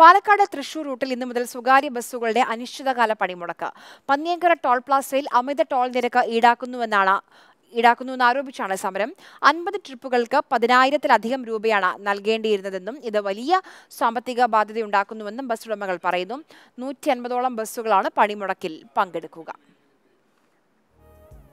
പാലക്കാട് തൃശൂർ റൂട്ടിൽ ഇന്നു മുതൽ സ്വകാര്യ ബസ്സുകളുടെ അനിശ്ചിതകാല പണിമുടക്ക് പന്നിയങ്കര ടോൾ പ്ലാസയിൽ അമിത ടോൾ നിരക്ക് ഈടാക്കുന്നുവെന്നാണ് ഈടാക്കുന്നുവെന്ന് ആരോപിച്ചാണ് സമരം അൻപത് ട്രിപ്പുകൾക്ക് പതിനായിരത്തിലധികം രൂപയാണ് നൽകേണ്ടിയിരുന്നതെന്നും ഇത് വലിയ സാമ്പത്തിക ബാധ്യതയുണ്ടാക്കുന്നുവെന്നും ബസ് ഉടമകൾ പറയുന്നു നൂറ്റി അൻപതോളം ബസ്സുകളാണ് പണിമുടക്കിൽ പങ്കെടുക്കുക